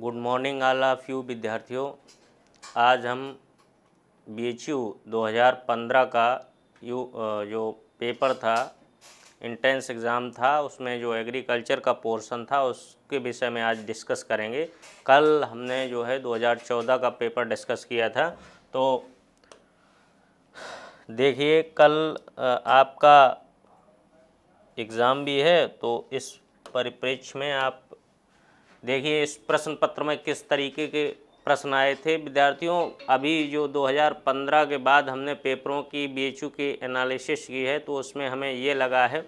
Good morning all of you विद्यार्थियों आज हम बी एच यू दो हज़ार पंद्रह का यू जो पेपर था इंट्रेंस एग्ज़ाम था उसमें जो एग्रीकल्चर का पोर्शन था उसके विषय में आज डिस्कस करेंगे कल हमने जो है दो हज़ार चौदह का पेपर डिस्कस किया था तो देखिए कल आपका एग्ज़ाम भी है तो इस परिप्रेक्ष्य में आप देखिए इस प्रश्न पत्र में किस तरीके के प्रश्न आए थे विद्यार्थियों अभी जो 2015 के बाद हमने पेपरों की बी की एनालिसिस की है तो उसमें हमें ये लगा है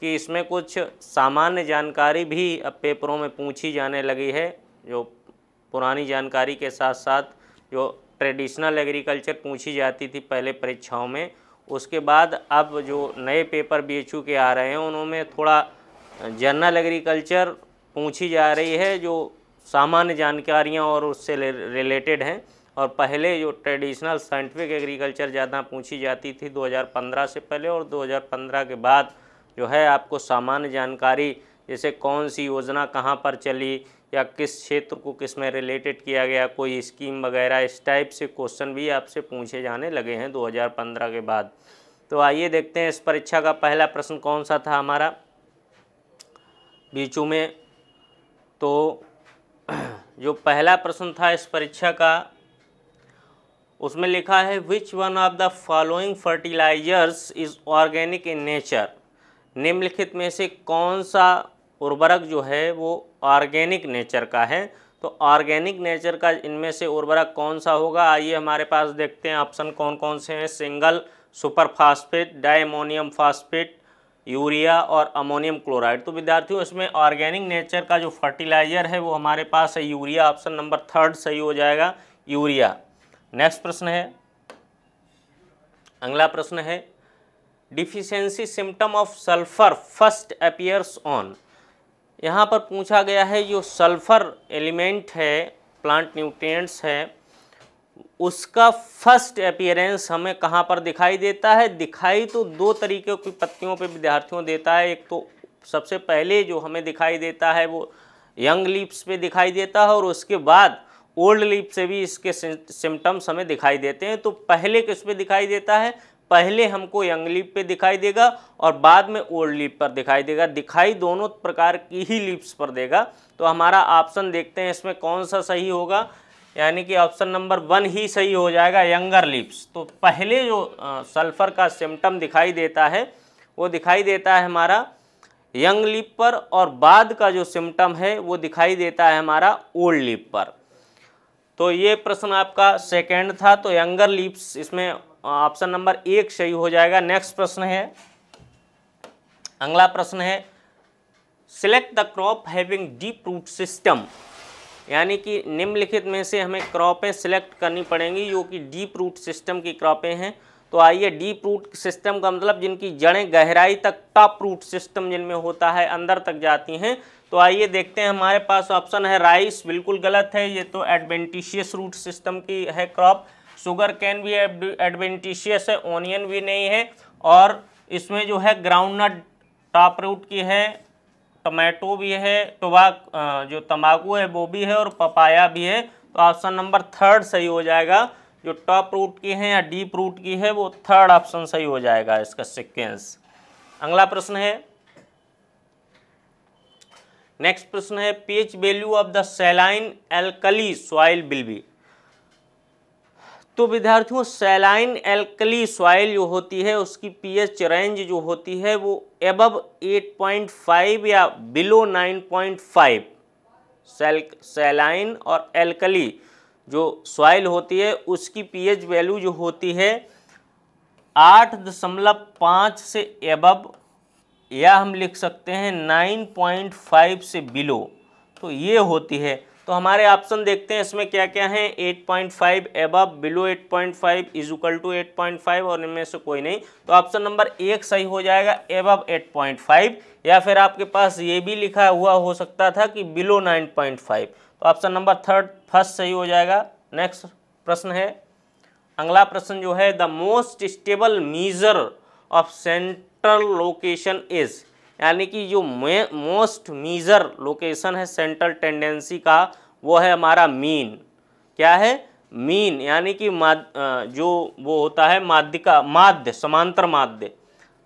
कि इसमें कुछ सामान्य जानकारी भी अब पेपरों में पूछी जाने लगी है जो पुरानी जानकारी के साथ साथ जो ट्रेडिशनल एग्रीकल्चर पूछी जाती थी पहले परीक्षाओं में उसके बाद अब जो नए पेपर बी के आ रहे हैं उनमें थोड़ा जनरल एग्रीकल्चर पूछी जा रही है जो सामान्य जानकारियाँ और उससे रिलेटेड हैं और पहले जो ट्रेडिशनल साइंटिफिक एग्रीकल्चर ज़्यादा पूछी जाती थी 2015 से पहले और 2015 के बाद जो है आपको सामान्य जानकारी जैसे कौन सी योजना कहाँ पर चली या किस क्षेत्र को किस में रिलेटेड किया गया कोई स्कीम वगैरह इस टाइप से क्वेश्चन भी आपसे पूछे जाने लगे हैं 2015 के बाद तो आइए देखते हैं इस परीक्षा का पहला प्रश्न कौन सा था हमारा बीचू में तो जो पहला प्रश्न था इस परीक्षा का उसमें लिखा है which one of the following fertilizers is organic in nature निम्नलिखित में से कौन सा उर्वरक जो है वो ऑर्गेनिक नेचर का है तो ऑर्गेनिक नेचर का इनमें से उर्वरक कौन सा होगा आइए हमारे पास देखते हैं ऑप्शन कौन कौन से हैं single super phosphate diammonium phosphate urea और अमोनियम क्लोराइड तो विद्यार्थियों इसमें ऑर्गेनिक नेचर का जो फर्टिलाइज़र है वो हमारे पास है यूरिया ऑप्शन नंबर थर्ड सही हो जाएगा यूरिया नेक्स्ट प्रश्न है अगला प्रश्न है deficiency symptom of sulphur first appears on यहाँ पर पूछा गया है जो सल्फर एलिमेंट है प्लांट न्यूट्रिएंट्स है उसका फर्स्ट अपियरेंस हमें कहाँ पर दिखाई देता है दिखाई तो दो तरीके की पत्तियों पे विद्यार्थियों देता है एक तो सबसे पहले जो हमें दिखाई देता है वो यंग लीप्स पे दिखाई देता है और उसके बाद ओल्ड लीप से भी इसके सिम्टम्स हमें दिखाई देते हैं तो पहले किस पे दिखाई देता है पहले हमको यंग लीप पे दिखाई देगा और बाद में ओल्ड लीप पर दिखाई देगा दिखाई दोनों प्रकार की ही लीप्स पर देगा तो हमारा ऑप्शन देखते हैं इसमें कौन सा सही होगा यानी कि ऑप्शन नंबर वन ही सही हो जाएगा यंगर लिप्स तो पहले जो सल्फ़र का सिम्टम दिखाई देता है वो दिखाई देता है हमारा यंग लिप पर और बाद का जो सिम्टम है वो दिखाई देता है हमारा ओल्ड लिप पर तो ये प्रश्न आपका सेकेंड था तो यंगर लिप्स इसमें ऑप्शन नंबर एक सही हो जाएगा नेक्स्ट प्रश्न है अगला प्रश्न है select the crop having deep root system यानी कि निम्नलिखित में से हमें क्रॉपें सिलेक्ट करनी पड़ेंगी जो कि डीप रूट सिस्टम की क्रॉपें हैं तो आइए डीप रूट सिस्टम का मतलब जिनकी जड़ें गहराई तक टॉप रूट सिस्टम जिनमें होता है अंदर तक जाती हैं तो आइए देखते हैं हमारे पास ऑप्शन है राइस बिल्कुल गलत है ये तो एडवेंटिशियस रूट सिस्टम की है क्रॉप शुगर कैन भी एडवेंटिशियस है ऑनियन भी नहीं है और इसमें जो है ग्राउंड नट टॉप रूट की है टमाटो भी है टोबाक जो तम्बाकू है वो भी है और पपाया भी है तो ऑप्शन नंबर थर्ड सही हो जाएगा जो टॉप रूट की है या डीप रूट की है वो थर्ड ऑप्शन सही हो जाएगा इसका सिक्वेंस अगला प्रश्न है नेक्स्ट प्रश्न है pH value of the saline alkali soil will be तो विद्यार्थियों सेलाइन एल्कली सॉइल जो होती है उसकी पीएच रेंज जो होती है वो एब 8.5 या बिलो 9.5 सेल सेलाइन और एल्कली जो सॉइल होती है उसकी पीएच वैल्यू जो होती है आठ दशमलव पाँच से एबब या हम लिख सकते हैं नाइन पॉइंट फाइव से बिलो तो ये होती है तो हमारे ऑप्शन देखते हैं इसमें क्या क्या है 8.5 point five above below 8.5 point five equal to eight और इनमें से कोई नहीं तो ऑप्शन नंबर एक सही हो जाएगा एबव 8.5 या फिर आपके पास ये भी लिखा हुआ हो सकता था कि बिलो 9.5 तो ऑप्शन नंबर थर्ड फर्स्ट सही हो जाएगा नेक्स्ट प्रश्न है अगला प्रश्न जो है the most stable measure of central location is यानी कि जो मोस्ट मीजर लोकेशन है सेंट्रल टेंडेंसी का वो है हमारा मीन क्या है मीन यानी कि माद जो वो होता है माध्य का माध्य समांतर माध्य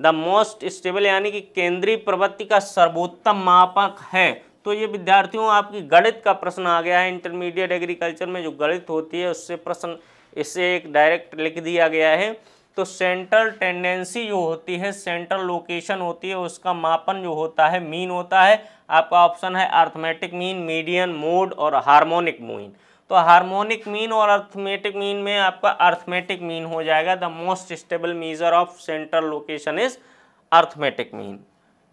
द मोस्ट स्टेबल यानी कि केंद्रीय प्रवृत्ति का सर्वोत्तम मापक है तो ये विद्यार्थियों आपकी गणित का प्रश्न आ गया है इंटरमीडिएट एग्रीकल्चर में जो गणित होती है उससे प्रश्न इससे एक डायरेक्ट लिख दिया गया है तो सेंट्रल टेंडेंसी जो होती है सेंट्रल लोकेशन होती है उसका मापन जो होता है मीन होता है आपका ऑप्शन है अर्थमेटिक मीन मीडियन मोड और हार्मोनिक मोइन तो हार्मोनिक मीन और अर्थमेटिक मीन में आपका अर्थमेटिक मीन हो जाएगा the most stable measure of central location is arithmetic mean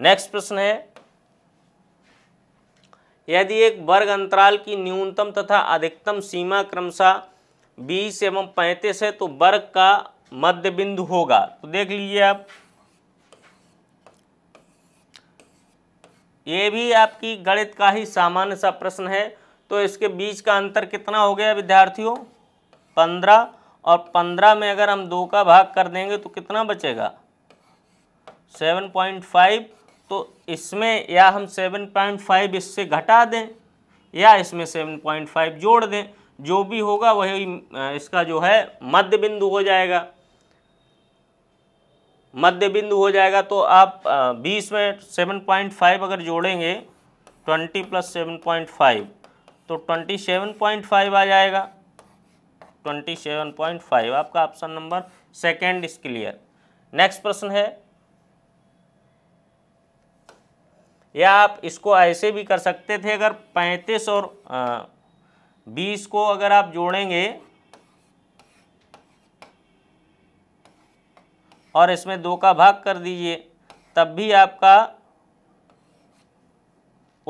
next प्रश्न है यदि एक वर्ग अंतराल की न्यूनतम तथा अधिकतम सीमा क्रमशः बीस एवं पैंतीस है तो वर्ग का मध्य बिंदु होगा तो देख लीजिए आप ये भी आपकी गणित का ही सामान्य सा प्रश्न है तो इसके बीच का अंतर कितना हो गया विद्यार्थियों पंद्रह और पंद्रह में अगर हम दो का भाग कर देंगे तो कितना बचेगा सेवन पॉइंट फाइव तो इसमें या हम सेवन पॉइंट फाइव इससे घटा दें या इसमें सेवन पॉइंट फाइव जोड़ दें जो भी होगा वही इसका जो है मध्य बिंदु हो जाएगा मध्य बिंदु हो जाएगा तो आप बीस में सेवन पॉइंट फाइव अगर जोड़ेंगे twenty plus seven point five तो ट्वेंटी सेवन पॉइंट फाइव आ जाएगा ट्वेंटी सेवन पॉइंट फाइव आपका option number second is clear next प्रश्न है या आप इसको ऐसे भी कर सकते थे अगर पैंतीस और बीस को अगर आप जोड़ेंगे और इसमें दो का भाग कर दीजिए तब भी आपका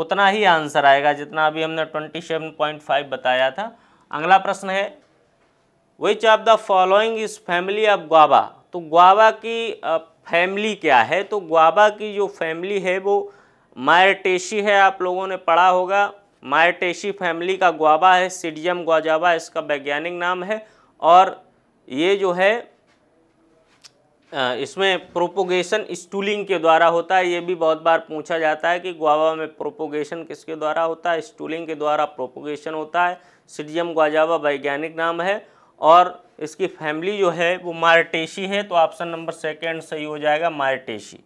उतना ही आंसर आएगा जितना अभी हमने ट्वेंटी सेवन पॉइंट फाइव बताया था अगला प्रश्न है which of the following is family of ग्वाबा तो ग्वाबा की फैमिली क्या है तो ग्वाबा की जो फैमिली है वो मायरटेशी है आप लोगों ने पढ़ा होगा मायरटेशी फैमिली का ग्वाबा है सीडियम ग्वाजाबा इसका वैज्ञानिक नाम है और ये जो है इसमें प्रोपोगेशन स्टूलिंग के द्वारा होता है ये भी बहुत बार पूछा जाता है कि गुआवा में प्रोपोगेशन किसके द्वारा होता है स्टूलिंग के द्वारा प्रोपोगेशन होता है सिडियम गुआजावा वैज्ञानिक नाम है और इसकी फैमिली जो है वो मार्टेशी है तो ऑप्शन नंबर सेकेंड सही हो जाएगा मार्टेशी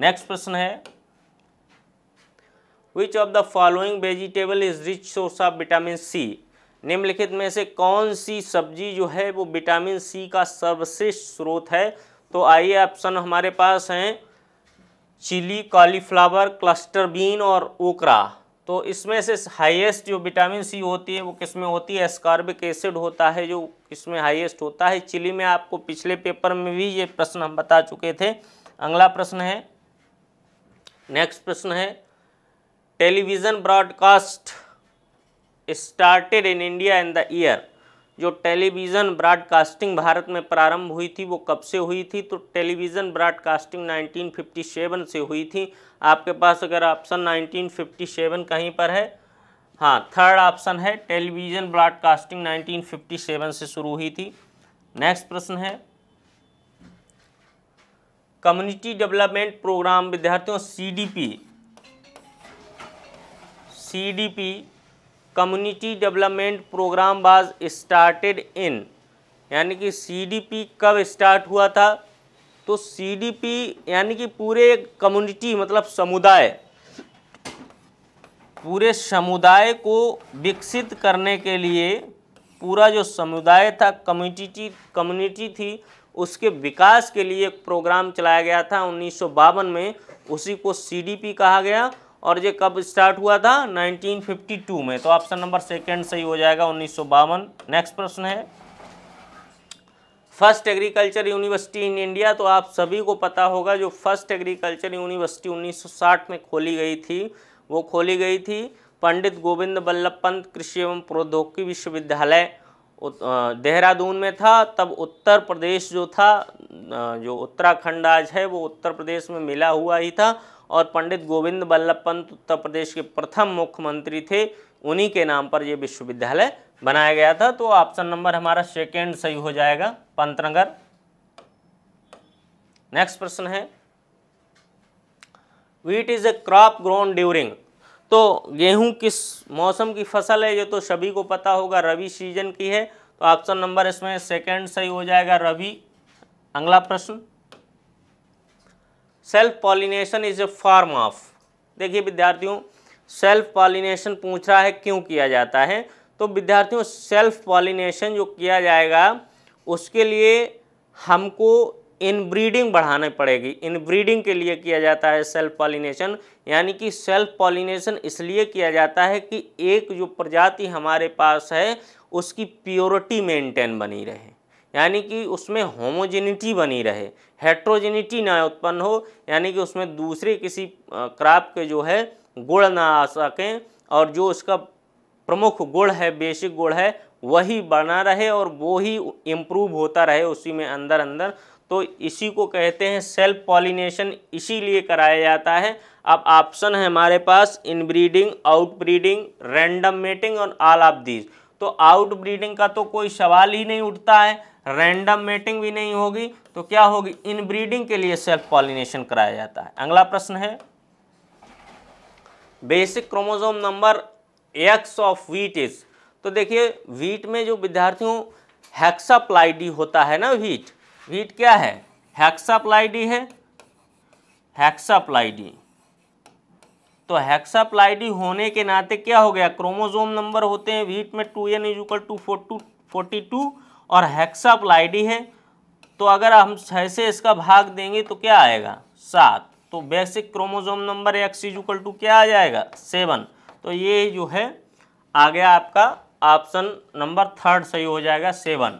नेक्स्ट प्रश्न है which of the following vegetable is rich source of vitamin C निम्नलिखित में से कौन सी सब्जी जो है वो विटामिन सी का सर्वश्रेष्ठ स्रोत है तो आइए ऑप्शन हमारे पास हैं चिली कॉलीफ्लावर क्लस्टर बीन और ओकरा तो इसमें से हाईएस्ट जो विटामिन सी होती है वो किस में होती है स्कॉर्बिक एसिड होता है जो इसमें हाईएस्ट होता है चिली में आपको पिछले पेपर में भी ये प्रश्न हम बता चुके थे अगला प्रश्न है नेक्स्ट प्रश्न है television broadcast started in India in the year जो टेलीविज़न ब्रॉडकास्टिंग भारत में प्रारंभ हुई थी वो कब से हुई थी तो टेलीविज़न ब्रॉडकास्टिंग 1957 से हुई थी आपके पास अगर ऑप्शन 1957 कहीं पर है हाँ थर्ड ऑप्शन है टेलीविज़न ब्रॉडकास्टिंग 1957 से शुरू हुई थी नेक्स्ट प्रश्न है कम्युनिटी डेवलपमेंट प्रोग्राम विद्यार्थियों D P community development programme was started in यानी कि सीडीपी कब स्टार्ट हुआ था तो सीडीपी यानी कि पूरे कम्युनिटी मतलब समुदाय पूरे समुदाय को विकसित करने के लिए पूरा जो समुदाय था कम्युनिटी कम्युनिटी थी उसके विकास के लिए एक प्रोग्राम चलाया गया था उन्नीस में उसी को सीडीपी कहा गया और ये कब स्टार्ट हुआ था 1952 में तो ऑप्शन नंबर सेकेंड सही हो जाएगा उन्नीस नेक्स्ट प्रश्न है first agriculture university in India तो आप सभी को पता होगा जो फर्स्ट एग्रीकल्चर यूनिवर्सिटी 1960 में खोली गई थी वो खोली गई थी पंडित गोविंद बल्लभ पंत कृषि एवं प्रौद्योगिकी विश्वविद्यालय देहरादून में था तब उत्तर प्रदेश जो था जो उत्तराखंड आज है वो उत्तर प्रदेश में मिला हुआ ही था और पंडित गोविंद वल्लभ पंत उत्तर प्रदेश के प्रथम मुख्यमंत्री थे उन्हीं के नाम पर यह विश्वविद्यालय बनाया गया था तो ऑप्शन नंबर हमारा सेकेंड सही हो जाएगा पंतनगर नेक्स्ट प्रश्न है wheat is a crop grown during तो गेहूं किस मौसम की फसल है ये तो सभी को पता होगा रबी सीजन की है तो ऑप्शन नंबर इसमें सेकेंड सही हो जाएगा रबी अगला प्रश्न self pollination is a form of देखिए विद्यार्थियों सेल्फ पॉलिनेशन पूछ रहा है क्यों किया जाता है तो विद्यार्थियों सेल्फ पॉलिनेशन जो किया जाएगा उसके लिए हमको इनब्रीडिंग बढ़ानी पड़ेगी इनब्रीडिंग के लिए किया जाता है सेल्फ पॉलिनेशन यानी कि सेल्फ पॉलिनेशन इसलिए किया जाता है कि एक जो प्रजाति हमारे पास है उसकी प्योरिटी मेंटेन बनी रहे यानी कि उसमें होमोजेनिटी बनी रहे हेट्रोजेनिटी ना उत्पन्न हो यानी कि उसमें दूसरे किसी क्राप के जो है गुण ना आ सकें और जो उसका प्रमुख गुण है बेसिक गुण है वही बना रहे और वो ही इम्प्रूव होता रहे उसी में अंदर अंदर तो इसी को कहते हैं सेल्फ पॉलिनेशन इसीलिए कराया जाता है अब ऑप्शन है हमारे पास इनब्रीडिंग आउटब्रीडिंग रैंडम मेटिंग और ऑल ऑफ दीज तो आउटब्रीडिंग का तो कोई सवाल ही नहीं उठता है रैंडम मेटिंग भी नहीं होगी तो क्या होगी इनब्रीडिंग के लिए सेल्फ पॉलिनेशन कराया जाता है अगला प्रश्न है basic chromosome number x of wheat is तो देखिए वीट में जो विद्यार्थियों हेक्साप्लाइडी होता है ना व्हीट व्हीट क्या है हेक्साप्लाइडी है हेक्साप्लाइडी तो हेक्साप्लाइडी होने के नाते क्या हो गया क्रोमोजोम नंबर होते हैं व्हीट में two n is two four two forty two और हेक्साप्लाइडी है तो अगर हम छः से इसका भाग देंगे तो क्या आएगा सात तो basic chromosome number x is equal to क्या आ जाएगा सेवन तो ये जो है आ गया आपका ऑप्शन नंबर थर्ड सही हो जाएगा सेवन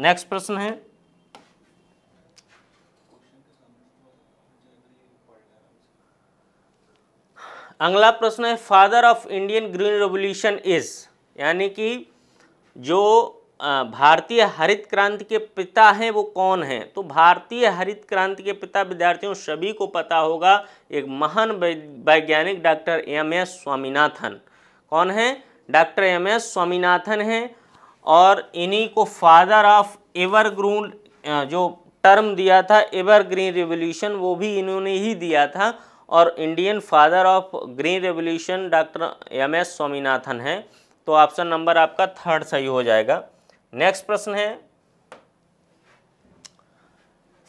नेक्स्ट प्रश्न है अगला प्रश्न है father of Indian green revolution is यानी कि जो भारतीय हरित क्रांति के पिता हैं वो कौन हैं तो भारतीय हरित क्रांति के पिता विद्यार्थियों सभी को पता होगा एक महान वैज्ञानिक डॉक्टर एम एस स्वामीनाथन कौन है डॉक्टर एम एस स्वामीनाथन हैं और इन्हीं को फादर ऑफ एवरग्रीन जो टर्म दिया था एवरग्रीन रिवोल्यूशन वो भी इन्होंने ही दिया था और Indian father of green revolution doctor M S Swaminathan हैं तो ऑप्शन नंबर आपका थर्ड सही हो जाएगा नेक्स्ट प्रश्न है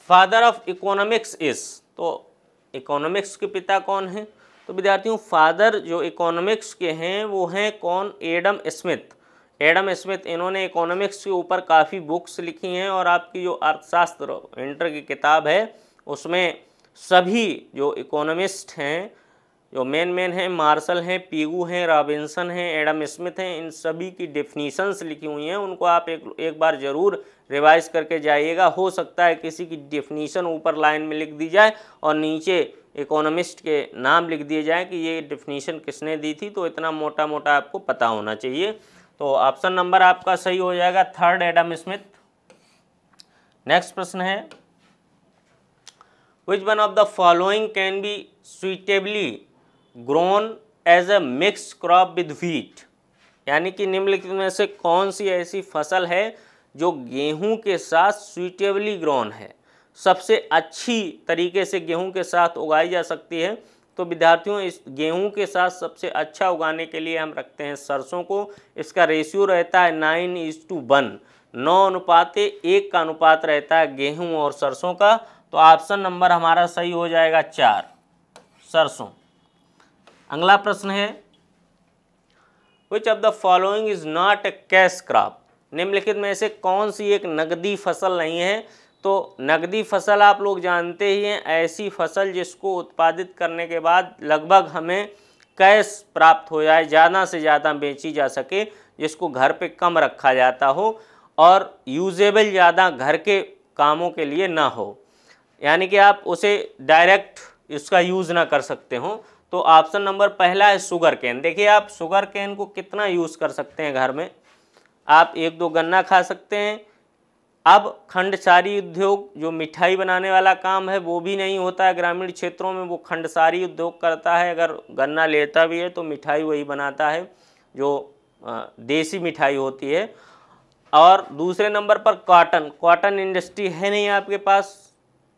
फादर ऑफ इकोनॉमिक्स इज तो इकोनॉमिक्स के पिता कौन है तो विद्यार्थियों फादर जो इकोनॉमिक्स के हैं वो हैं कौन एडम स्मिथ एडम स्मिथ इन्होंने इकोनॉमिक्स के ऊपर काफ़ी बुक्स लिखी हैं और आपकी जो अर्थशास्त्र इंटर की किताब है उसमें सभी जो इकोनॉमिस्ट हैं जो मेन मेन हैं मार्शल हैं पीगू हैं रॉबिन्सन हैं एडम स्मिथ हैं इन सभी की डेफिनीशंस लिखी हुई हैं उनको आप एक एक बार ज़रूर रिवाइज करके जाइएगा हो सकता है किसी की डिफिनीशन ऊपर लाइन में लिख दी जाए और नीचे इकोनॉमिस्ट के नाम लिख दिए जाए कि ये डिफिनीशन किसने दी थी तो इतना मोटा मोटा आपको पता होना चाहिए तो ऑप्शन नंबर आपका सही हो जाएगा थर्ड एडम स्मिथ नेक्स्ट प्रश्न है which one of the following can be suitably grown as a mix crop with wheat यानी कि निम्नलिखित में से कौन सी ऐसी फसल है जो गेहूं के साथ सुइटेबली ग्रोन है सबसे अच्छी तरीके से गेहूं के साथ उगाई जा सकती है तो विद्यार्थियों इस गेहूं के साथ सबसे अच्छा उगाने के लिए हम रखते हैं सरसों को इसका रेशियो रहता है नाइन इज टू वन नौ अनुपात एक का अनुपात रहता है गेहूं और सरसों का तो ऑप्शन नंबर हमारा सही हो जाएगा चार सरसों अगला प्रश्न है which of the following is not a cash crop निम्नलिखित में से कौन सी एक नकदी फसल नहीं है तो नकदी फसल आप लोग जानते ही हैं ऐसी फसल जिसको उत्पादित करने के बाद लगभग हमें कैश प्राप्त हो जाए ज़्यादा से ज़्यादा बेची जा सके जिसको घर पे कम रखा जाता हो और यूजेबल ज़्यादा घर के कामों के लिए ना हो यानी कि आप उसे डायरेक्ट इसका यूज़ ना कर सकते हो तो ऑप्शन नंबर पहला है शुगर कैन देखिए आप शुगर कैन को कितना यूज़ कर सकते हैं घर में आप एक दो गन्ना खा सकते हैं अब खंडसारी उद्योग जो मिठाई बनाने वाला काम है वो भी नहीं होता है ग्रामीण क्षेत्रों में वो खंडसारी उद्योग करता है अगर गन्ना लेता भी है तो मिठाई वही बनाता है जो देसी मिठाई होती है और दूसरे नंबर पर कॉटन कॉटन इंडस्ट्री है नहीं आपके पास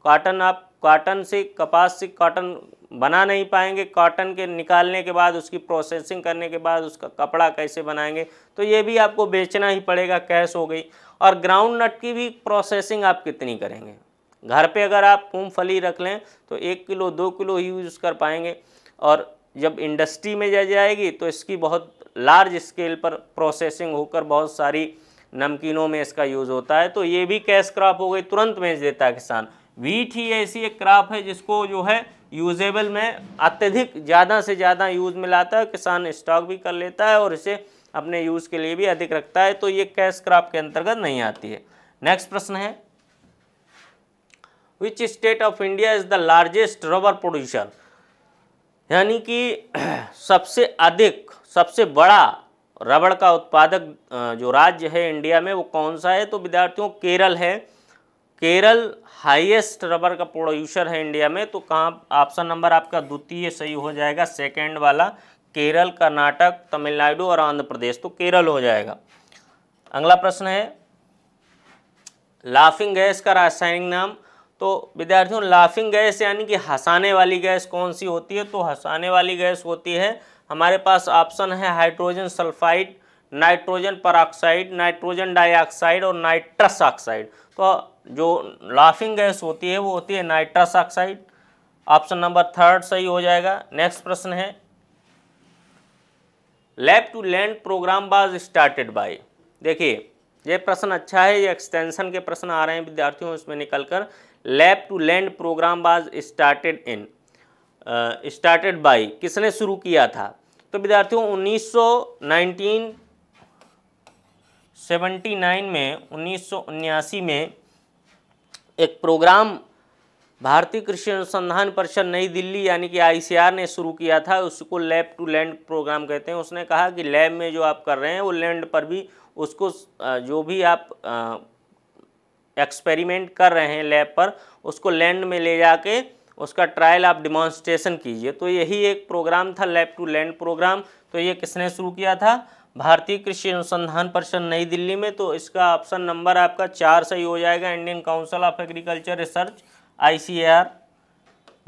कॉटन आप कॉटन से कपास से कॉटन बना नहीं पाएंगे कॉटन के निकालने के बाद उसकी प्रोसेसिंग करने के बाद उसका कपड़ा कैसे बनाएंगे तो ये भी आपको बेचना ही पड़ेगा कैश हो गई और ग्राउंड नट की भी प्रोसेसिंग आप कितनी करेंगे घर पे अगर आप मूँगफली रख लें तो एक किलो दो किलो ही यूज़ कर पाएंगे और जब इंडस्ट्री में जा जाएगी तो इसकी बहुत लार्ज स्केल पर प्रोसेसिंग होकर बहुत सारी नमकीनों में इसका यूज़ होता है तो ये भी कैश क्रॉप हो गई तुरंत बेच देता है किसान वीट ही ऐसी एक क्राप है जिसको जो है यूजेबल में अत्यधिक ज़्यादा से ज़्यादा यूज़ में लाता है किसान स्टॉक भी कर लेता है और इसे अपने यूज़ के लिए भी अधिक रखता है तो ये कैश क्रॉप के अंतर्गत नहीं आती है नेक्स्ट प्रश्न है which state of India is the largest rubber producer यानी कि सबसे अधिक सबसे बड़ा रबड़ का उत्पादक जो राज्य है इंडिया में वो कौन सा है तो विद्यार्थियों केरल है केरल हाईएस्ट रबर का प्रोड्यूसर है इंडिया में तो कहाँ ऑप्शन नंबर आपका द्वितीय सही हो जाएगा सेकेंड वाला केरल कर्नाटक तमिलनाडु और आंध्र प्रदेश तो केरल हो जाएगा अगला प्रश्न है लाफिंग गैस का रासायनिक नाम तो विद्यार्थियों लाफिंग गैस यानी कि हंसाने वाली गैस कौन सी होती है तो हंसाने वाली गैस होती है हमारे पास ऑप्शन है हाइड्रोजन सल्फाइड नाइट्रोजन पर नाइट्रोजन डाइऑक्साइड और नाइट्रस ऑक्साइड तो जो लाफिंग गैस होती है वो होती है nitrous oxide option number third सही हो जाएगा नेक्स्ट प्रश्न है lab to land programme was started by देखिए ये प्रश्न अच्छा है ये एक्सटेंशन के प्रश्न आ रहे हैं विद्यार्थियों इसमें निकलकर lab to land programme was started in started by किसने शुरू किया था तो विद्यार्थियों उन्नीस सौ में उन्नीस में एक प्रोग्राम भारतीय कृषि अनुसंधान परिषद नई दिल्ली यानी कि आईसीआर ने शुरू किया था उसको लैब टू लैंड प्रोग्राम कहते हैं उसने कहा कि लैब में जो आप कर रहे हैं वो लैंड पर भी उसको जो भी आप एक्सपेरिमेंट कर रहे हैं लैब पर उसको लैंड में ले जाके उसका ट्रायल आप डिमॉन्स्ट्रेशन कीजिए तो यही एक प्रोग्राम था लैब टू लैंड प्रोग्राम तो ये किसने शुरू किया था भारतीय कृषि अनुसंधान परिषद नई दिल्ली में तो इसका ऑप्शन नंबर आपका चार सही हो जाएगा Indian council of agriculture research ICAR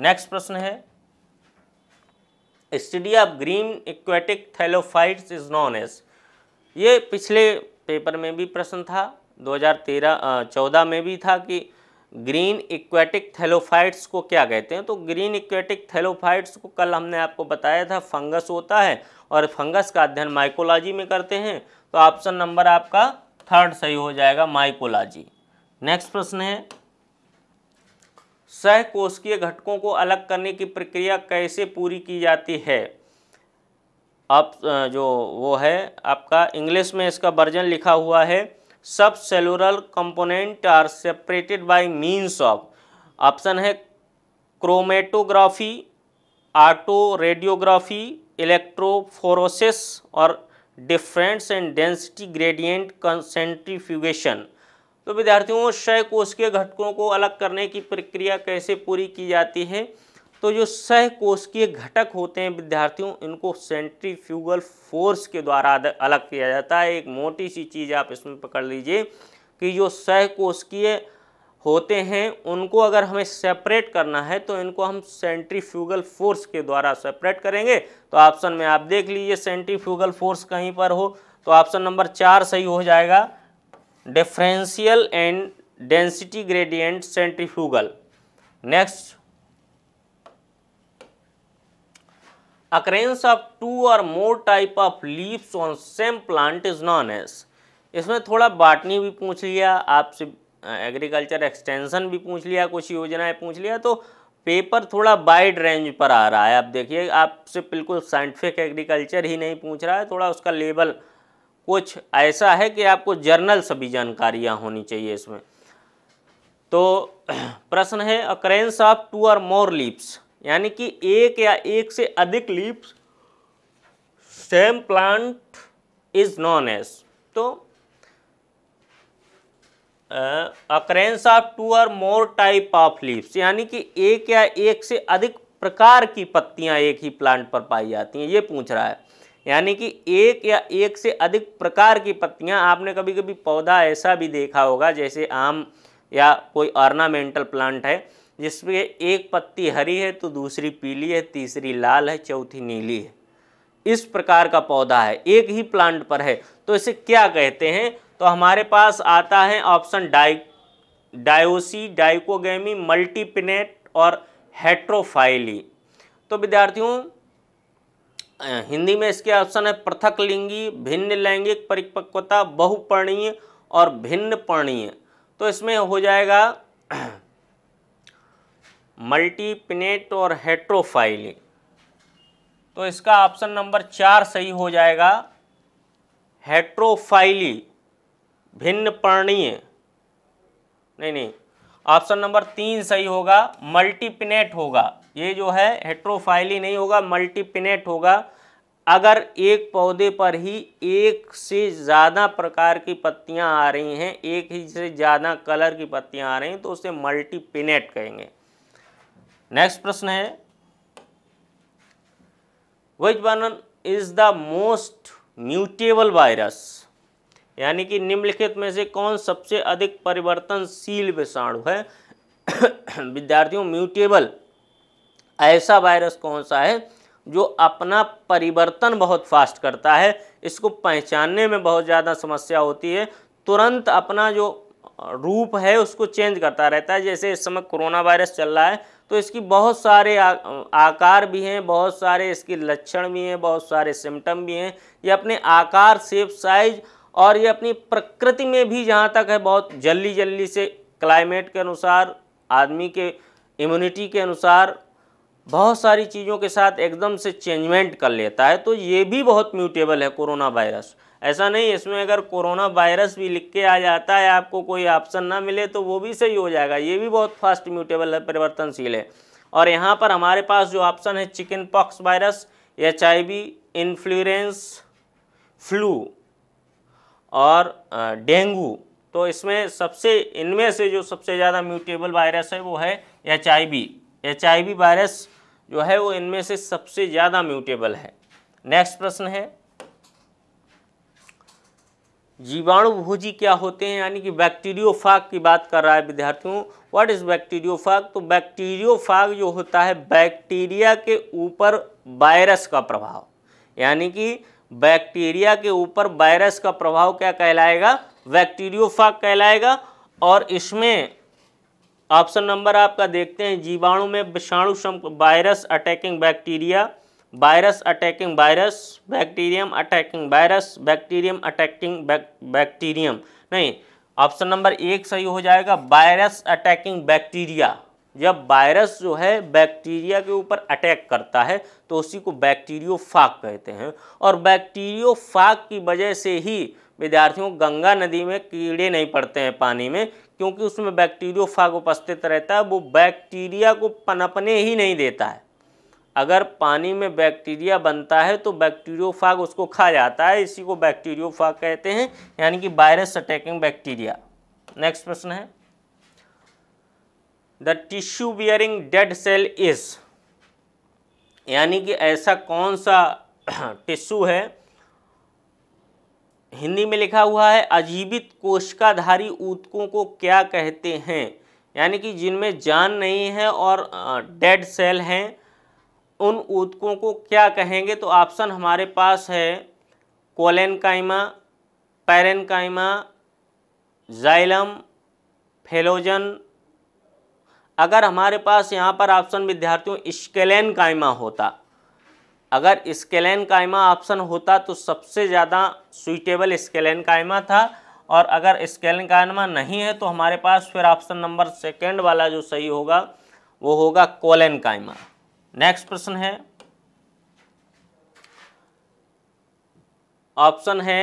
next प्रश्न है study of green aquatic thallophytes is known as ये पिछले पेपर में भी प्रश्न था 2013 हजार में भी था कि ग्रीन इक्वेटिक थैलोफाइट्स को क्या कहते हैं तो ग्रीन इक्वेटिक थैलोफाइट्स को कल हमने आपको बताया था फंगस होता है और फंगस का अध्ययन माइकोलॉजी में करते हैं तो ऑप्शन नंबर आपका थर्ड सही हो जाएगा माइकोलॉजी नेक्स्ट प्रश्न है सह कोशिकीय घटकों को अलग करने की प्रक्रिया कैसे पूरी की जाती है आप जो वो है आपका इंग्लिश में इसका वर्जन लिखा हुआ है sub cellular component are separated by means of option है क्रोमेटोग्राफी आटो रेडियोग्राफी इलेक्ट्रोफोरोसिस और difference and density gradient centrifugation तो विद्यार्थियों क्षय कोष के घटकों को अलग करने की प्रक्रिया कैसे पूरी की जाती है तो जो सह कोशकीय घटक होते हैं विद्यार्थियों इनको सेंट्रीफ्यूगल फोर्स के द्वारा अलग किया जाता है एक मोटी सी चीज़ आप इसमें पकड़ लीजिए कि जो सह कोशकीय होते हैं उनको अगर हमें सेपरेट करना है तो इनको हम सेंट्रीफ्यूगल फोर्स के द्वारा सेपरेट करेंगे तो ऑप्शन में आप देख लीजिए सेंट्रीफ्यूगल फोर्स कहीं पर हो तो ऑप्शन नंबर चार सही हो जाएगा differential and density gradient centrifugal next occurrence of two or more type of leaves on same plant is known as इसमें थोड़ा बाटनी भी पूछ लिया आपसे एग्रीकल्चर एक्सटेंशन भी पूछ लिया कुछ योजनाएं पूछ लिया तो पेपर थोड़ा वाइड रेंज पर आ रहा है आप देखिए आपसे बिल्कुल साइंटिफिक एग्रीकल्चर ही नहीं पूछ रहा है थोड़ा उसका लेवल कुछ ऐसा है कि आपको जर्नल सभी जानकारियाँ होनी चाहिए इसमें तो प्रश्न है occurrences of two or more leaps यानी कि एक या एक से अधिक leaves same plant is known as तो occurrence of two or more type of leaves यानी कि एक या एक से अधिक प्रकार की पत्तियां एक ही प्लांट पर पाई जाती हैं ये पूछ रहा है यानी कि एक या एक से अधिक प्रकार की पत्तियां आपने कभी कभी पौधा ऐसा भी देखा होगा जैसे आम या कोई ऑर्नामेंटल प्लांट है जिसमें एक पत्ती हरी है तो दूसरी पीली है तीसरी लाल है चौथी नीली है इस प्रकार का पौधा है एक ही प्लांट पर है तो इसे क्या कहते हैं तो हमारे पास आता है ऑप्शन डाइ डायोसी डाइकोगेमी मल्टीपिनेट और हेट्रोफाइली तो विद्यार्थियों हिंदी में इसके ऑप्शन है पृथक लिंगी भिन्न लैंगिक परिपक्वता बहुपर्णीय और भिन्न पर्णीय तो इसमें हो जाएगा मल्टीपिनेट और हेट्रोफाइली तो इसका ऑप्शन नंबर चार सही हो जाएगा हेट्रोफाइली भिन्न पर्णीय नहीं नहीं ऑप्शन नंबर तीन सही होगा मल्टीपिनेट होगा ये जो है हेट्रोफाइली नहीं होगा मल्टीपिनेट होगा अगर एक पौधे पर ही एक से ज़्यादा प्रकार की पत्तियां आ रही हैं एक ही से ज़्यादा कलर की पत्तियां आ रही हैं तो उसे मल्टीपिनेट कहेंगे नेक्स्ट प्रश्न है which one is the most mutable virus यानी कि निम्नलिखित में से कौन सबसे अधिक परिवर्तनशील विषाणु है विद्यार्थियों म्यूटेबल ऐसा वायरस कौन सा है जो अपना परिवर्तन बहुत फास्ट करता है इसको पहचानने में बहुत ज़्यादा समस्या होती है तुरंत अपना जो रूप है उसको चेंज करता रहता है जैसे इस समय कोरोना वायरस चल रहा है तो इसकी बहुत सारे आ, आकार भी हैं बहुत सारे इसके लक्षण भी हैं बहुत सारे सिम्टम भी हैं ये अपने आकार सेप साइज और ये अपनी प्रकृति में भी जहाँ तक है बहुत जल्दी जल्दी से क्लाइमेट के अनुसार आदमी के इम्यूनिटी के अनुसार बहुत सारी चीज़ों के साथ एकदम से चेंजमेंट कर लेता है तो ये भी बहुत म्यूटेबल है कोरोना वायरस ऐसा नहीं इसमें अगर कोरोना वायरस भी लिख के आ जाता है आपको कोई ऑप्शन ना मिले तो वो भी सही हो जाएगा ये भी बहुत फास्ट म्यूटेबल है परिवर्तनशील है और यहाँ पर हमारे पास जो ऑप्शन है chicken pox virus H I flu और डेंगू तो इसमें सबसे इनमें से जो सबसे ज़्यादा म्यूटेबल वायरस है वो है H I H I virus जो है वो इनमें से सबसे ज़्यादा म्यूटेबल है नेक्स्ट प्रश्न है जीवाणु भोजी क्या होते हैं यानी कि बैक्टीरियोफाग की बात कर रहा है विद्यार्थियों व्हाट इज बैक्टीरियोफाग तो बैक्टीरियोफाग जो होता है बैक्टीरिया के ऊपर वायरस का प्रभाव यानी कि बैक्टीरिया के ऊपर वायरस का प्रभाव क्या कहलाएगा बैक्टीरियोफाग कहलाएगा और इसमें ऑप्शन नंबर आपका देखते हैं जीवाणु में विषाणु virus attacking bacteria virus attacking virus bacterium attacking virus bacterium attacking bacterium नहीं ऑप्शन नंबर एक सही हो जाएगा वायरस अटैकिंग बैक्टीरिया जब वायरस जो है बैक्टीरिया के ऊपर अटैक करता है तो उसी को फाक कहते हैं और फाक की वजह से ही विद्यार्थियों गंगा नदी में कीड़े नहीं पड़ते हैं पानी में क्योंकि उसमें फाक उपस्थित रहता है वो बैक्टीरिया को पनपने ही नहीं देता है अगर पानी में बैक्टीरिया बनता है तो बैक्टीरियोफाग उसको खा जाता है इसी को बैक्टीरियोफाग कहते हैं यानी कि वायरस अटैकिंग बैक्टीरिया नेक्स्ट प्रश्न है the tissue bearing dead cell is यानी कि ऐसा कौन सा टिश्यू है हिंदी में लिखा हुआ है अजीबित कोशिकाधारी ऊतकों को क्या कहते हैं यानी कि जिनमें जान नहीं है और डेड सेल हैं उन ऊतकों को क्या कहेंगे तो ऑप्शन हमारे पास है कोलेनकाइमा पैरेनकाइमा जाइलम फेलोजन अगर हमारे पास यहाँ पर ऑप्शन विद्यार्थियों स्केलेन कायमा होता अगर स्केलेन कायमा ऑप्शन होता तो सबसे ज़्यादा सुइटेबल स्केलेन कायमा था और अगर स्केलेन कायमा नहीं है तो हमारे पास फिर ऑप्शन नंबर सेकेंड वाला जो सही होगा वो होगा कोलेन कायमा नेक्स्ट प्रश्न है ऑप्शन है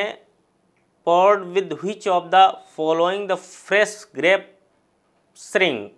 pod with which of the following the fresh grape shrink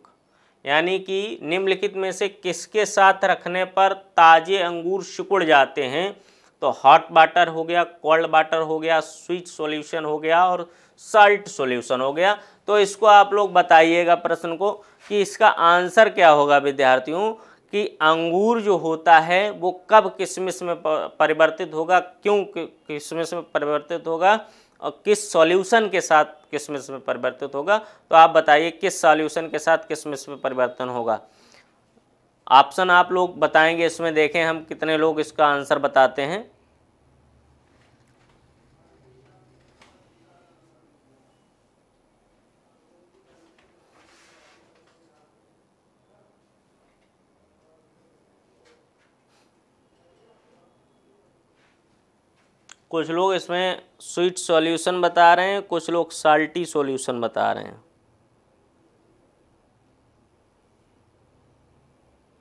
यानी कि निम्नलिखित में से किसके साथ रखने पर ताज़े अंगूर सिकुड़ जाते हैं तो हॉट वाटर हो गया कोल्ड वाटर हो गया स्वीट सॉल्यूशन हो गया और सॉल्ट सॉल्यूशन हो गया तो इसको आप लोग बताइएगा प्रश्न को कि इसका आंसर क्या होगा विद्यार्थियों कि अंगूर जो होता है वो कब किशमिश में परिवर्तित होगा क्यों किशमिश में परिवर्तित होगा और किस सॉल्यूशन के साथ किशमिश में परिवर्तित होगा तो आप बताइए किस सॉल्यूशन के साथ किशमिश में परिवर्तन होगा ऑप्शन आप लोग बताएंगे इसमें देखें हम कितने लोग इसका आंसर बताते हैं कुछ लोग इसमें स्वीट सॉल्यूशन बता रहे हैं कुछ लोग साल्टी सॉल्यूशन बता रहे हैं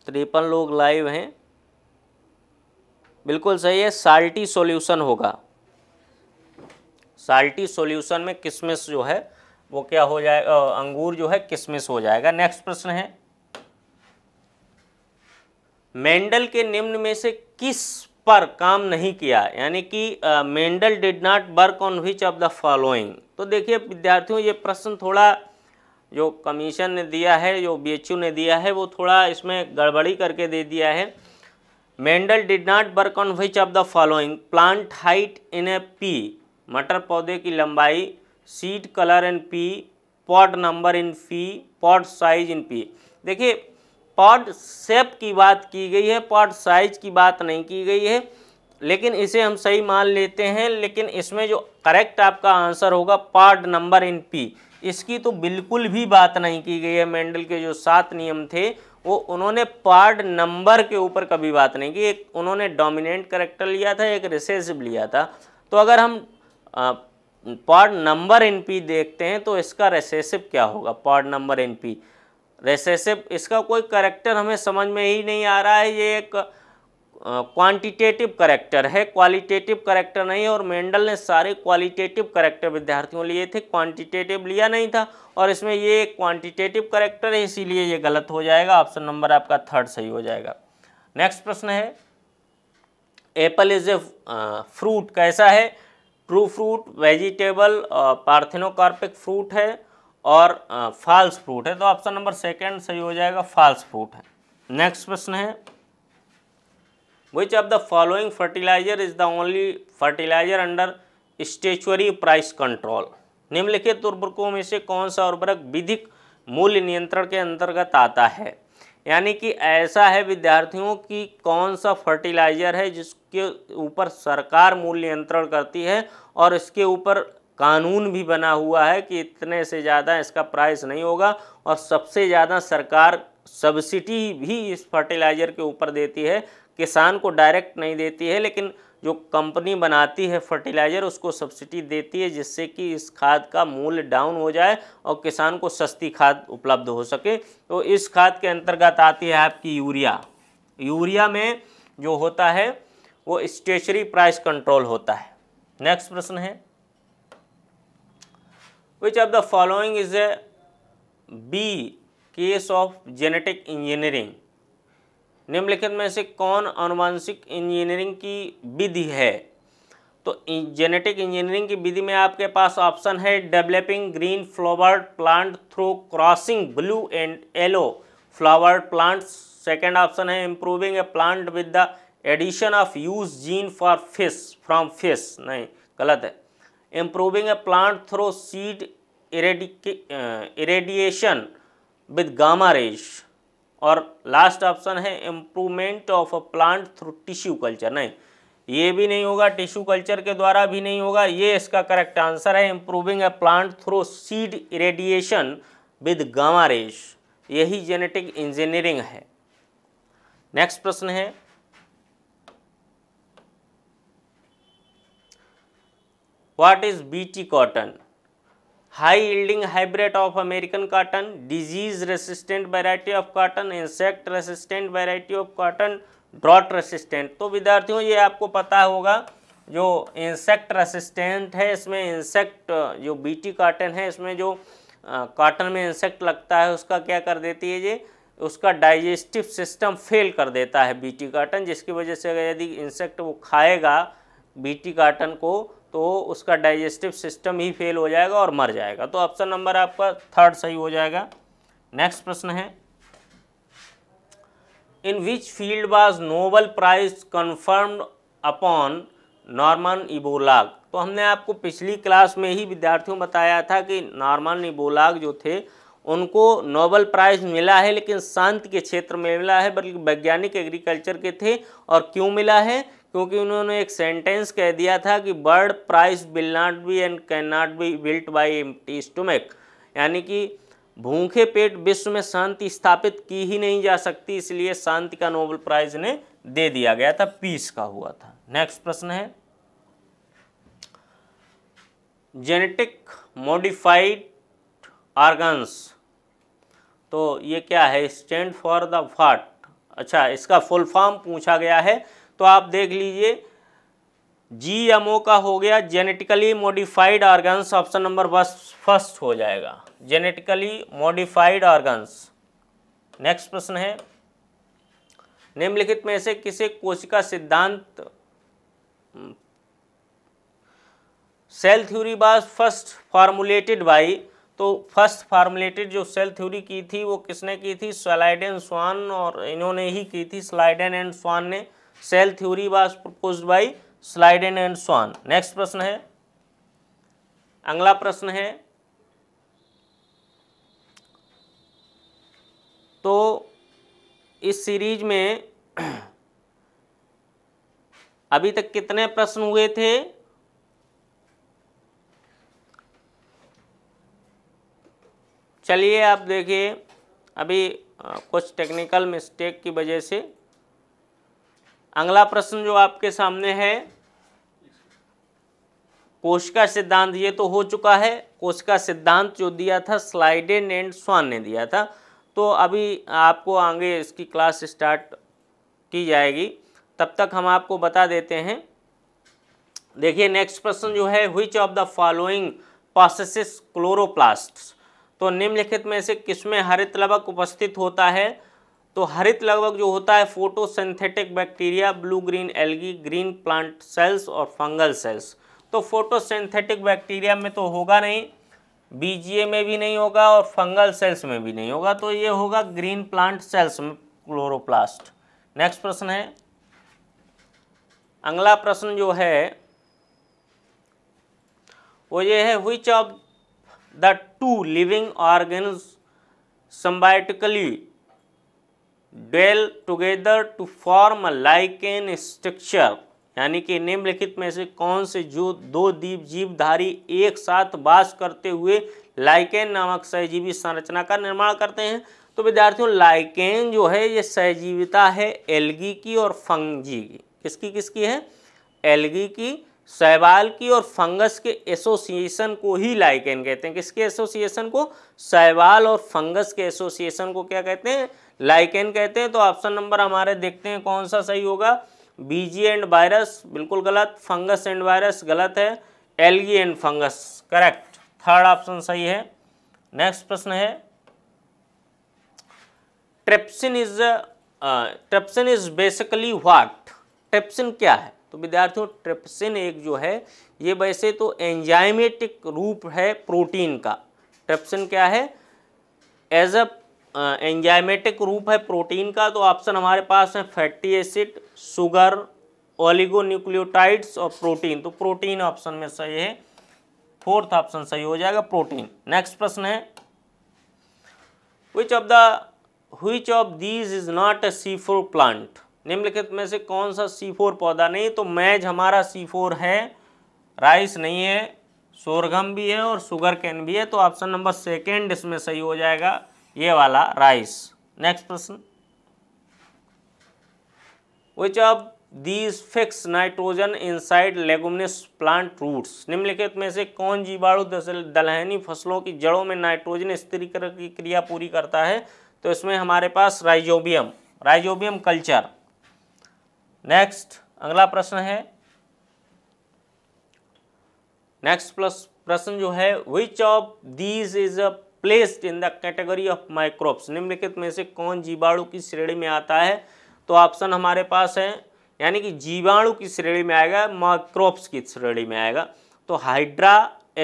त्रेपन लोग लाइव हैं बिल्कुल सही है साल्टी सॉल्यूशन होगा साल्टी सॉल्यूशन में किसमिस जो है वो क्या हो जाएगा अंगूर जो है किसमिस हो जाएगा नेक्स्ट प्रश्न है मेंडल के निम्न में से किस पर काम नहीं किया यानी कि Mendel did not work on which of the following तो देखिए विद्यार्थियों ये प्रश्न थोड़ा जो कमीशन ने दिया है जो बी ने दिया है वो थोड़ा इसमें गड़बड़ी करके दे दिया है Mendel did not work on which of the following plant height in a pea मटर पौधे की लंबाई seed colour in pea pod number in pea pod size in pea देखिए पॉड शेप की बात की गई है पॉड साइज की बात नहीं की गई है लेकिन इसे हम सही मान लेते हैं लेकिन इसमें जो करेक्ट आपका आंसर होगा पार्ट नंबर इन पी इसकी तो बिल्कुल भी बात नहीं की गई है मेंडल के जो सात नियम थे वो उन्होंने पार्ट नंबर के ऊपर कभी बात नहीं की एक उन्होंने डोमिनेंट करेक्टर लिया था एक रिसेसिव लिया था तो अगर हम पार्ट नंबर इन पी देखते हैं तो इसका रिसेसिव क्या होगा part number in pea recessive इसका कोई करेक्टर हमें समझ में ही नहीं आ रहा है ये एक क्वांटिटेटिव करेक्टर है क्वालिटेटिव करेक्टर नहीं है और मेंडल ने सारे क्वालिटेटिव करेक्टर विद्यार्थियों लिए थे क्वांटिटेटिव लिया नहीं था और इसमें ये एक क्वांटिटेटिव करेक्टर है इसीलिए ये गलत हो जाएगा ऑप्शन नंबर आपका थर्ड सही हो जाएगा नेक्स्ट प्रश्न है एप्पल इज ए फ्रूट कैसा है true fruit vegetable parthenocarpic fruit है और फाल्स फ्रूट है तो ऑप्शन नंबर सेकेंड सही हो जाएगा फाल्स फ्रूट है नेक्स्ट प्रश्न है which of the following fertiliser is the only fertiliser under statutory price control निम्नलिखित उर्वरकों में से कौन सा उर्वरक विधिक मूल्य नियंत्रण के अंतर्गत आता है यानी कि ऐसा है विद्यार्थियों की कौन सा फर्टिलाइज़र है जिसके ऊपर सरकार मूल्य नियंत्रण करती है और इसके ऊपर कानून भी बना हुआ है कि इतने से ज़्यादा इसका प्राइस नहीं होगा और सबसे ज़्यादा सरकार सब्सिडी भी इस फर्टिलाइज़र के ऊपर देती है किसान को डायरेक्ट नहीं देती है लेकिन जो कंपनी बनाती है फर्टिलाइज़र उसको सब्सिडी देती है जिससे कि इस खाद का मूल्य डाउन हो जाए और किसान को सस्ती खाद उपलब्ध हो सके तो इस खाद के अंतर्गत आती है आपकी यूरिया यूरिया में जो होता है वो स्टेशनरी प्राइस कंट्रोल होता है नेक्स्ट प्रश्न है which of the following is a B case of genetic engineering निम्नलिखित में से कौन अनुवांशिक इंजीनियरिंग की विधि है तो जेनेटिक इंजीनियरिंग की विधि में आपके पास ऑप्शन है developing green flower plant through crossing blue and yellow flower plant second option है improving a plant with the addition of use gene for fish from fish नहीं गलत है improving plant through seed seed irradiation with gamma rays और last option है improvement of a plant through tissue culture नहीं ये भी नहीं होगा टिश्यू कल्चर के द्वारा भी नहीं होगा ये इसका करेक्ट आंसर है improving a plant through seed irradiation with gamma rays यही जेनेटिक इंजीनियरिंग है नेक्स्ट प्रश्न है what is bt cotton high yielding hybrid of american cotton disease resistant variety of cotton insect resistant variety of cotton drought resistant तो विद्यार्थियों ये आपको पता होगा जो इंसेक्ट रेसिस्टेंट है इसमें इंसेक्ट जो बीटी काटन है इसमें जो काटन में इंसेक्ट लगता है उसका क्या कर देती है ये उसका डाइजेस्टिव सिस्टम फेल कर देता है बीटी काटन जिसकी वजह से अगर यदि इंसेक्ट वो खाएगा बीटी काटन को तो उसका डाइजेस्टिव सिस्टम ही फेल हो जाएगा और मर जाएगा तो ऑप्शन नंबर आपका थर्ड सही हो जाएगा नेक्स्ट प्रश्न है in which field was Nobel prize conferred upon Norman Borlaug तो हमने आपको पिछली क्लास में ही विद्यार्थियों बताया था कि नॉर्मन इबोलाग जो थे उनको नोबल प्राइज मिला है लेकिन शांति के क्षेत्र में मिला है बल्कि वैज्ञानिक एग्रीकल्चर के थे और क्यों मिला है क्योंकि उन्होंने एक सेंटेंस कह दिया था कि bird price will not be and can not be built by empty stomach यानी कि भूखे पेट विश्व में शांति स्थापित की ही नहीं जा सकती इसलिए शांति का नोबल प्राइज ने दे दिया गया था पीस का हुआ था नेक्स्ट प्रश्न है जेनेटिक मॉडिफाइड ऑर्गन्स तो ये क्या है स्टैंड फॉर द फाट अच्छा इसका फुल फॉर्म पूछा गया है तो आप देख लीजिए जी एम ओ का हो गया genetically modified organisms option number बस फर्स्ट हो जाएगा जेनेटिकली मॉडिफाइड ऑर्गन्स नेक्स्ट प्रश्न है निम्नलिखित में से किसे कोशिका सिद्धांत cell theory was first formulated by तो फर्स्ट फार्मुलेटेड जो सेल थ्योरी की थी वो किसने की थी स्लाइडन स्वान और इन्होंने ही की थी स्लाइडन एंड स्वान ने cell theory was propose by Schleiden and Schwann next प्रश्न है अगला प्रश्न है तो इस सीरीज में अभी तक कितने प्रश्न हुए थे चलिए आप देखिए अभी कुछ टेक्निकल मिस्टेक की वजह से अगला प्रश्न जो आपके सामने है कोशिका सिद्धांत ये तो हो चुका है कोशिका सिद्धांत जो दिया था स्लाइडेन एंड स्वान ने दिया था तो अभी आपको आगे इसकी क्लास स्टार्ट की जाएगी तब तक हम आपको बता देते हैं देखिए नेक्स्ट प्रश्न जो है which of the following possesses chloroplast तो निम्नलिखित में से किसमें हरित लवक उपस्थित होता है तो हरित लगभग जो होता है photosynthetic bacteria blue green algae green plant cells और फंगल सेल्स तो फोटोसिंथेटिक बैक्टीरिया में तो होगा नहीं बीजीए में भी नहीं होगा और फंगल सेल्स में भी नहीं होगा तो ये होगा ग्रीन प्लांट सेल्स में क्लोरोप्लास्ट नेक्स्ट प्रश्न है अगला प्रश्न जो है वो ये है which of the two living organisms symbiotically dwell together to form lichen structure यानी कि निम्नलिखित में से कौन से जो दो दीप जीवधारी एक साथ बास करते हुए लाइकेन नामक सहजीवी संरचना का निर्माण करते हैं तो विद्यार्थियों लाइकेन जो है ये सहजीविता है एल्गी की और फंगजी की किसकी किसकी है एलगी की शैवाल की और फंगस के एसोसिएशन को ही लाइकेन कहते हैं किसके एसोसिएशन को शैवाल और फंगस के एसोसिएशन को क्या कहते हैं लाइकेन कहते हैं तो ऑप्शन नंबर हमारे देखते हैं कौन सा सही होगा बीजी एंड वायरस बिल्कुल गलत फंगस एंड वायरस गलत है algae and fungus correct third option सही है नेक्स्ट प्रश्न है trypsin is trypsin is basically what trypsin क्या है तो विद्यार्थियों ट्रिप्सिन एक जो है ये वैसे तो एंजाइमेटिक रूप है प्रोटीन का ट्रिप्सिन क्या है एज अ एंजाइमेटिक रूप है प्रोटीन का तो ऑप्शन हमारे पास है फैटी एसिड शुगर ऑलिगोन्यूक्लियोटाइड्स और प्रोटीन तो प्रोटीन ऑप्शन में सही है फोर्थ ऑप्शन सही हो जाएगा प्रोटीन नेक्स्ट प्रश्न है which of the of these is not a C C4 plant निम्नलिखित में से कौन सा सी फोर पौधा नहीं तो मैज हमारा सी फोर है राइस नहीं है सोरगम भी है और शुगर कैन भी है तो ऑप्शन नंबर सेकेंड इसमें सही हो जाएगा ये वाला राइस नेक्स्ट प्रश्न which of these fix nitrogen inside leguminous plant roots निम्नलिखित में से कौन जीवाणु दलहनी फसलों की जड़ों में नाइट्रोजन स्थिरीकरण की क्रिया पूरी करता है तो इसमें हमारे पास राइजोबियम राइजोबियम कल्चर नेक्स्ट अगला प्रश्न है नेक्स्ट प्लस प्रश्न जो है which of these is a placed in the category of microbes निम्नलिखित में से कौन जीवाणु की श्रेणी में आता है तो ऑप्शन हमारे पास है यानी कि जीवाणु की श्रेणी में आएगा माइक्रोब्स की श्रेणी में आएगा तो हाइड्रा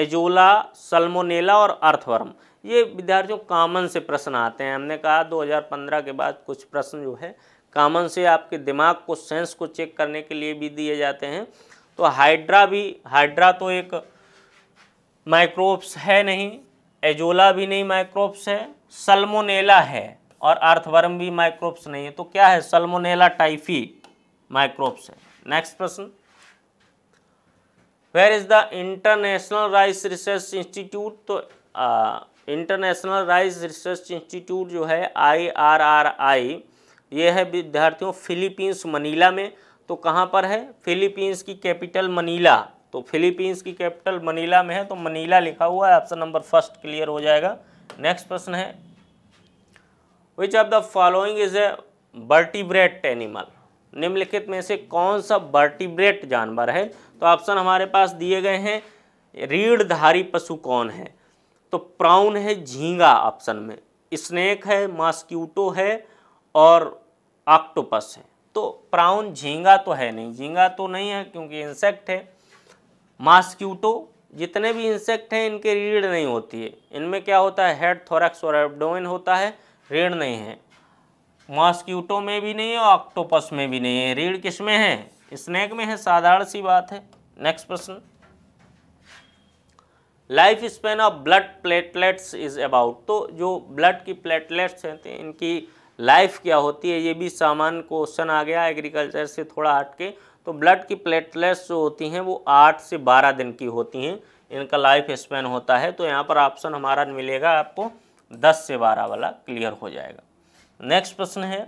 एजोला सलमोनेला और अर्थवर्म ये विद्यार्थियों कॉमन से प्रश्न आते हैं हमने कहा 2015 के बाद कुछ प्रश्न जो है कामन से आपके दिमाग को सेंस को चेक करने के लिए भी दिए जाते हैं तो हाइड्रा भी हाइड्रा तो एक माइक्रोब्स है नहीं एजोला भी नहीं माइक्रोब्स है सलमोनेला है और अर्थवर्म भी माइक्रोब्स नहीं है तो क्या है सलमोनेला टाइफी माइक्रोब्स है नेक्स्ट प्रश्न where is the international rice research institute तो इंटरनेशनल राइस रिसर्च इंस्टीट्यूट जो है आई आर आर आई ये है विद्यार्थियों फिलीपींस मनीला में तो कहाँ पर है फिलीपींस की कैपिटल मनीला तो फिलीपींस की कैपिटल मनीला में है तो मनीला लिखा हुआ है ऑप्शन नंबर फर्स्ट क्लियर हो जाएगा नेक्स्ट प्रश्न है which of the following is a vertebrate animal निम्नलिखित में से कौन सा बर्टिब्रेट जानवर है तो ऑप्शन हमारे पास दिए गए हैं रीढ़धारी पशु कौन है तो प्राउन है झींगा ऑप्शन में स्नेक है मास्क्यूटो है और ऑक्टोपस है तो प्राउन झींगा तो है नहीं झींगा तो नहीं है क्योंकि इंसेक्ट है मास्क्यूटो जितने भी इंसेक्ट हैं इनके रीढ़ नहीं होती है इनमें क्या होता है हेड थोरक्स और एबडोमेन होता है रीढ़ नहीं है मॉस्क्यूटो में भी नहीं है ऑक्टोपस में भी नहीं है रीढ़ किस में है स्नैक में है साधारण सी बात है नेक्स्ट प्रश्न life span of blood platelets is about तो जो ब्लड की प्लेटलेट्स हैं इनकी लाइफ क्या होती है ये भी सामान्य क्वेश्चन आ गया एग्रीकल्चर से थोड़ा हट के तो ब्लड की प्लेटलेट्स जो होती हैं वो आठ से बारह दिन की होती हैं इनका लाइफ स्पेन होता है तो यहाँ पर ऑप्शन हमारा मिलेगा आपको दस से बारह वाला क्लियर हो जाएगा नेक्स्ट प्रश्न है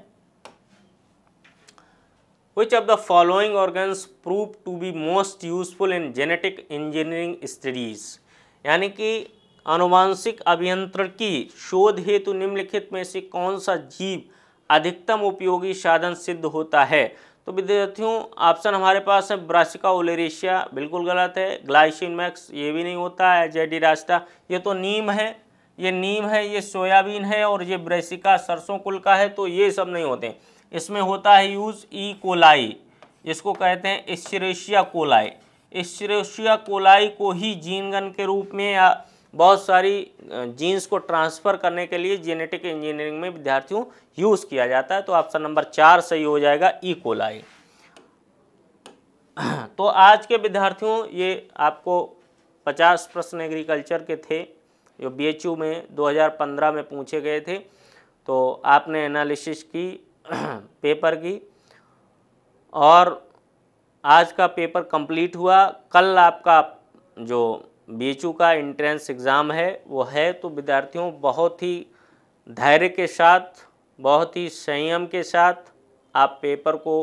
which of the following organisms prove to be most useful in genetic engineering studies यानी कि अनुवांशिक की शोध हेतु निम्नलिखित में से कौन सा जीव अधिकतम उपयोगी साधन सिद्ध होता है तो विद्यार्थियों ऑप्शन हमारे पास है ब्रासिका ओलेरेशिया बिल्कुल गलत है ग्लाइसिन मैक्स ये भी नहीं होता है जेडी रास्ता ये तो नीम है ये नीम है ये सोयाबीन है और ये ब्रेसिका सरसों कुल का है तो ये सब नहीं होते इसमें होता है यूज़ ई कोलाई जिसको कहते हैं इश्रेशिया कोलाई इश्रेशिया कोलाई को ही जीनगन के रूप में या बहुत सारी जीन्स को ट्रांसफ़र करने के लिए जेनेटिक इंजीनियरिंग में विद्यार्थियों यूज़ किया जाता है तो ऑप्शन नंबर चार सही हो जाएगा ई e. कोलाई तो आज के विद्यार्थियों ये आपको 50 प्रश्न एग्रीकल्चर के थे जो बीएचयू में 2015 में पूछे गए थे तो आपने एनालिसिस की पेपर की और आज का पेपर कंप्लीट हुआ कल आपका जो बी का इंट्रेंस एग्ज़ाम है वो है तो विद्यार्थियों बहुत ही धैर्य के साथ बहुत ही संयम के साथ आप पेपर को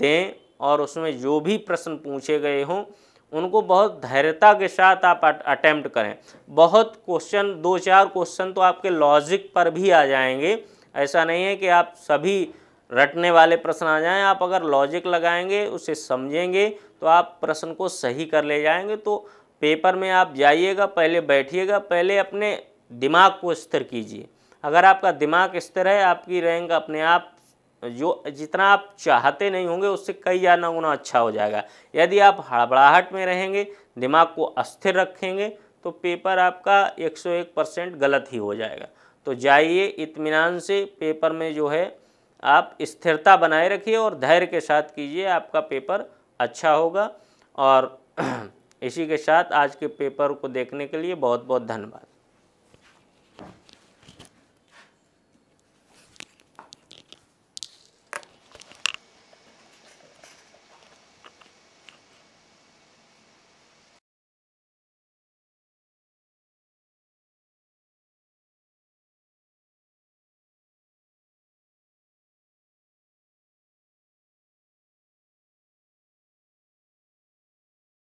दें और उसमें जो भी प्रश्न पूछे गए हों उनको बहुत धैर्यता के साथ आप अटैम्प्ट करें बहुत क्वेश्चन दो चार क्वेश्चन तो आपके लॉजिक पर भी आ जाएंगे ऐसा नहीं है कि आप सभी रटने वाले प्रश्न आ जाएं आप अगर लॉजिक लगाएंगे उसे समझेंगे तो आप प्रश्न को सही कर ले जाएंगे तो पेपर में आप जाइएगा पहले बैठिएगा पहले अपने दिमाग को स्थिर कीजिए अगर आपका दिमाग स्थिर है आपकी रैंक अपने आप जो जितना आप चाहते नहीं होंगे उससे कई जाना गुना अच्छा हो जाएगा यदि आप हड़बड़ाहट में रहेंगे दिमाग को अस्थिर रखेंगे तो पेपर आपका 101 परसेंट गलत ही हो जाएगा तो जाइए इत्मीनान से पेपर में जो है आप स्थिरता बनाए रखिए और धैर्य के साथ कीजिए आपका पेपर अच्छा होगा और इसी के साथ आज के पेपर को देखने के लिए बहुत बहुत धन्यवाद